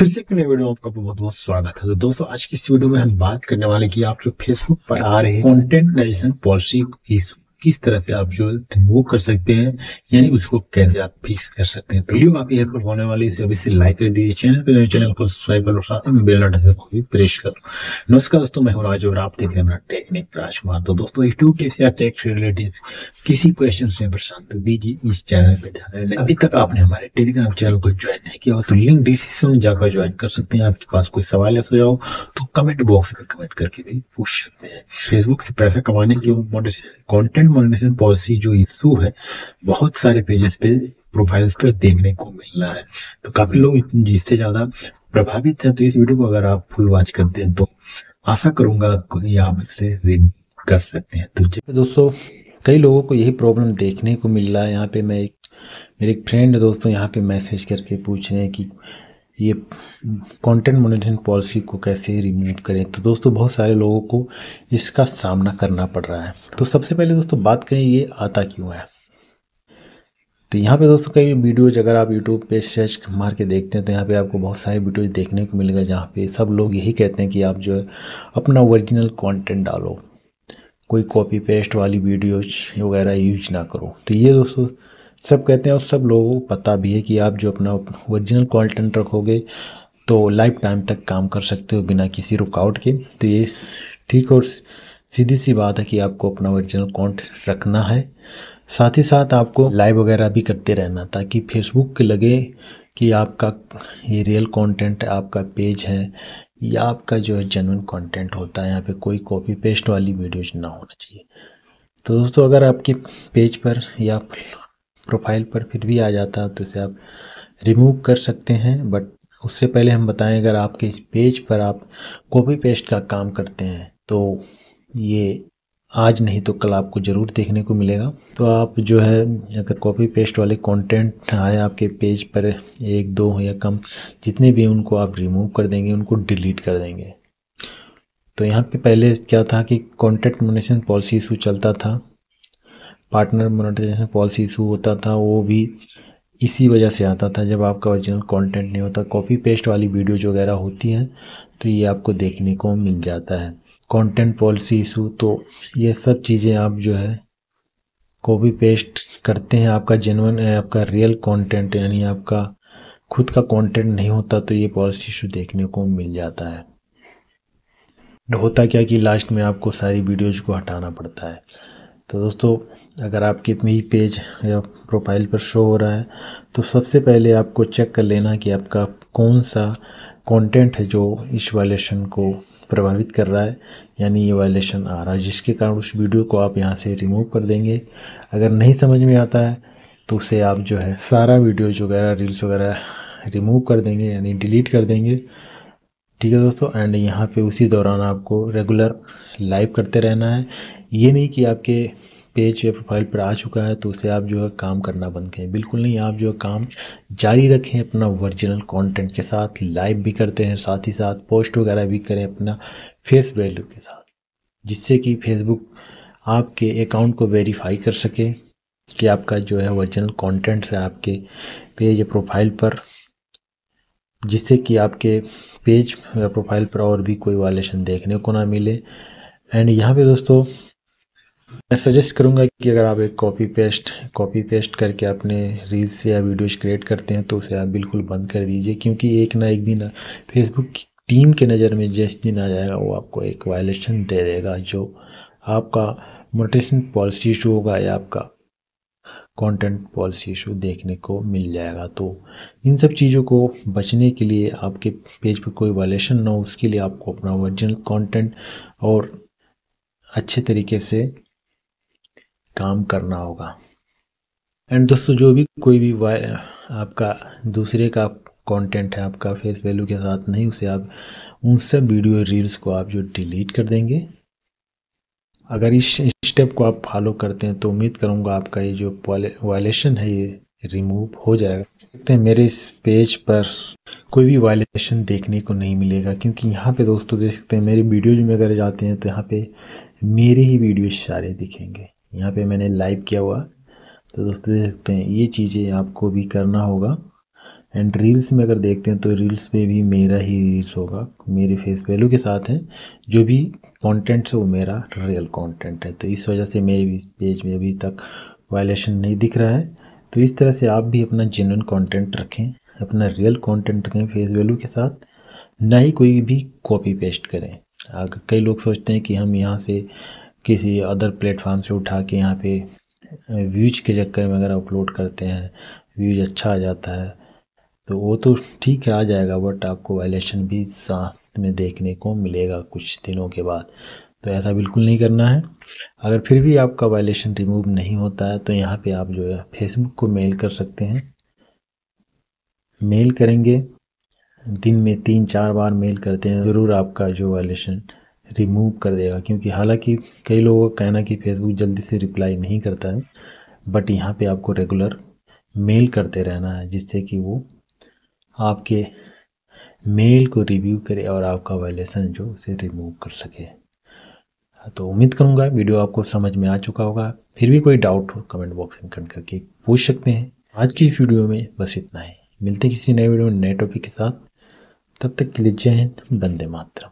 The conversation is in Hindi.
फिर से एक नए वीडियो में आपका बहुत बहुत स्वागत है तो दोस्तों आज की इस वीडियो में हम बात करने वाले कि आप जो फेसबुक पर आ रहे कंटेंट कंटेंटेशन पॉलिसी इशू किस तरह से आप जो रिमूव कर सकते हैं यानी उसको कैसे आप फिक्स कर सकते हैं तो वीडियो काफी हेल्पफुल होने वाली है अभी से लाइक कर दीजिए चैनल पर चैनल को सब्सक्राइब करो साथ में बेल बटन को भी प्रेस करो नमस्कार दोस्तों मैं हूं राज और आप देख रहे हैं टेक्निक राजकुमार तो दोस्तों यूट्यूब टिप्स या टेक रिलेटिव किसी क्वेश्चन में परेशान कर तो दीजिए इस चैनल पर ध्यान अभी तक आपने हमारे टेलीग्राम चैनल को ज्वाइन नहीं किया तो लिंक डिस्क्रिप्शन में जाकर ज्वाइन कर सकते हैं आपके पास कोई सवाल या सुझाव तो कमेंट बॉक्स में कमेंट करके भी पूछ सकते हैं फेसबुक से पैसा कमाने के मोटिव कॉन्टेंट मोनिटाइजेशन पॉलिसी जो इशू है बहुत सारे पेजेस पे प्रोफाइल्स पे देखने को मिल रहा है तो काफी लोग इससे ज्यादा प्रभावित है तो इस वीडियो को अगर आप फुल वॉच करते हैं तो आशा करूंगा ये आप इससे रीड कर सकते हैं तो दोस्तों कई लोगों को यही प्रॉब्लम देखने को मिल रहा है यहाँ पे मैं एक मेरे एक फ्रेंड दोस्तों यहाँ पे मैसेज करके पूछ रहे हैं कि ये कंटेंट मोनिटरिंग पॉलिसी को कैसे रिमूव करें तो दोस्तों बहुत सारे लोगों को इसका सामना करना पड़ रहा है तो सबसे पहले दोस्तों बात करें ये आता क्यों है तो यहाँ पे दोस्तों कई वीडियोज अगर आप यूट्यूब पे सर्च मार के देखते हैं तो यहाँ पे आपको बहुत सारे वीडियोज देखने को मिलेगा जहाँ पे सब लोग यही कहते हैं कि आप जो है अपना ओरिजिनल कंटेंट डालो कोई कॉपी पेस्ट वाली वीडियोज वगैरह यूज ना करो तो ये दोस्तों सब कहते हैं और सब लोगों को पता भी है कि आप जो अपना ओरिजिनल कॉन्टेंट रखोगे तो लाइफ टाइम तक काम कर सकते हो बिना किसी रुकावट के तो ये ठीक और सीधी सी बात है कि आपको अपना ओरिजिनल कॉन्ट रखना है साथ ही साथ आपको लाइव वगैरह भी करते रहना ताकि फेसबुक के लगे कि आपका ये रियल कंटेंट आपका पेज है या आपका जो है जेनवन कंटेंट होता है यहाँ पे कोई कॉपी पेस्ट वाली वीडियोज ना होना चाहिए तो दोस्तों अगर आपके पेज पर या प्रोफाइल पर फिर भी आ जाता तो इसे आप रिमूव कर सकते हैं बट उससे पहले हम बताएं अगर आपके इस पेज पर आप कॉपी पेस्ट का काम करते हैं तो ये आज नहीं तो कल आपको ज़रूर देखने को मिलेगा तो आप जो है अगर कॉपी पेस्ट वाले कंटेंट आए आपके पेज पर एक दो या कम जितने भी उनको आप रिमूव कर देंगे उनको डिलीट कर देंगे तो यहाँ पे पहले क्या था कि कॉन्टेक्ट मोनेशन पॉलिसी इशू चलता था पार्टनर मोनेटाइजेशन पॉलिसी इशू होता था वो भी इसी वजह से आता था जब आपका ओरिजिनल कंटेंट नहीं होता कॉपी पेस्ट वाली वीडियोज वगैरह होती हैं तो ये आपको देखने को मिल जाता है कंटेंट पॉलिसी इशू तो ये सब चीज़ें आप जो है कॉपी पेस्ट करते हैं आपका जेनवन आपका रियल कंटेंट यानी आपका खुद का कंटेंट नहीं होता तो ये पॉलिसी इशू देखने को मिल जाता है होता क्या कि लास्ट में आपको सारी वीडियोज को हटाना पड़ता है तो दोस्तों अगर आपके इतनी पेज या प्रोफाइल पर शो हो रहा है तो सबसे पहले आपको चेक कर लेना कि आपका कौन सा कंटेंट है जो इस वायलेशन को प्रभावित कर रहा है यानी ये वायलेशन आ रहा है जिसके कारण उस वीडियो को आप यहाँ से रिमूव कर देंगे अगर नहीं समझ में आता है तो उसे आप जो है सारा वीडियो वगैरह रील्स वगैरह रिमूव कर देंगे यानी डिलीट कर देंगे ठीक है दोस्तों एंड यहाँ पे उसी दौरान आपको रेगुलर लाइव करते रहना है ये नहीं कि आपके पेज या प्रोफाइल पर आ चुका है तो उसे आप जो है काम करना बंद करें बिल्कुल नहीं आप जो है काम जारी रखें अपना ओरिजिनल कंटेंट के साथ लाइव भी करते हैं साथ ही साथ पोस्ट वगैरह भी करें अपना फेस वैल्यू के साथ जिससे कि फेसबुक आपके अकाउंट को वेरीफाई कर सके कि आपका जो है ओरिजिनल कॉन्टेंट्स है आपके पेज या प्रोफाइल पर जिससे कि आपके पेज या प्रोफाइल पर और भी कोई वायलेशन देखने को ना मिले एंड यहाँ पे दोस्तों मैं सजेस्ट करूँगा कि अगर आप एक कॉपी पेस्ट कॉपी पेस्ट करके अपने रील्स या वीडियोज क्रिएट करते हैं तो उसे आप बिल्कुल बंद कर दीजिए क्योंकि एक ना एक दिन फेसबुक की टीम के नज़र में जिस दिन आ जाएगा वो आपको एक वायलेशन दे देगा जो आपका मोटिवेशन पॉलिसी इशू होगा या आपका कंटेंट पॉलिसी इशू देखने को मिल जाएगा तो इन सब चीज़ों को बचने के लिए आपके पेज पर कोई वायलेशन ना हो उसके लिए आपको अपना ओरिजिनल कंटेंट और अच्छे तरीके से काम करना होगा एंड दोस्तों जो भी कोई भी आपका दूसरे का कंटेंट है आपका फेस वैल्यू के साथ नहीं उसे आप उन सब वीडियो रील्स को आप जो डिलीट कर देंगे अगर इस स्टेप को आप फॉलो करते हैं तो उम्मीद करूँगा आपका ये जो वायलेशन है ये रिमूव हो जाएगा देखते हैं मेरे इस पेज पर कोई भी वायलेशन देखने को नहीं मिलेगा क्योंकि यहाँ पे दोस्तों देख सकते हैं मेरी वीडियोज में अगर जाते हैं तो यहाँ पे मेरे ही वीडियो सारे दिखेंगे यहाँ पे मैंने लाइव किया हुआ तो दोस्तों देख सकते हैं ये चीज़ें आपको भी करना होगा एंड रील्स में अगर देखते हैं तो रील्स पे भी मेरा ही रील्स होगा मेरे फेस वैल्यू के साथ हैं जो भी कंटेंट है वो मेरा रियल कंटेंट है तो इस वजह से मेरे इस पेज में अभी तक वायलेशन नहीं दिख रहा है तो इस तरह से आप भी अपना जेनुअन कंटेंट रखें अपना रियल कंटेंट रखें फेस वैल्यू के साथ ना ही कोई भी कॉपी पेस्ट करें अगर कई लोग सोचते हैं कि हम यहाँ से किसी अदर प्लेटफॉर्म से उठा के यहाँ पे व्यूज के चक्कर में अगर अपलोड करते हैं व्यूज अच्छा आ जाता है तो वो तो ठीक है आ जाएगा बट आपको वायलेशन भी साथ में देखने को मिलेगा कुछ दिनों के बाद तो ऐसा बिल्कुल नहीं करना है अगर फिर भी आपका वायलेशन रिमूव नहीं होता है तो यहाँ पे आप जो है फेसबुक को मेल कर सकते हैं मेल करेंगे दिन में तीन चार बार मेल करते हैं ज़रूर आपका जो वायलेशन रिमूव कर देगा क्योंकि हालांकि कई लोगों का कहना कि फेसबुक जल्दी से रिप्लाई नहीं करता है बट यहाँ पे आपको रेगुलर मेल करते रहना है जिससे कि वो आपके मेल को रिव्यू करे और आपका वायलेशन जो उसे रिमूव कर सके तो उम्मीद करूँगा वीडियो आपको समझ में आ चुका होगा फिर भी कोई डाउट हो कमेंट बॉक्स में कमेंट करके पूछ सकते हैं आज की इस वीडियो में बस इतना है मिलते किसी नए वीडियो में नए टॉपिक के साथ तब तक के लिए जय हिंद बंदे मातरम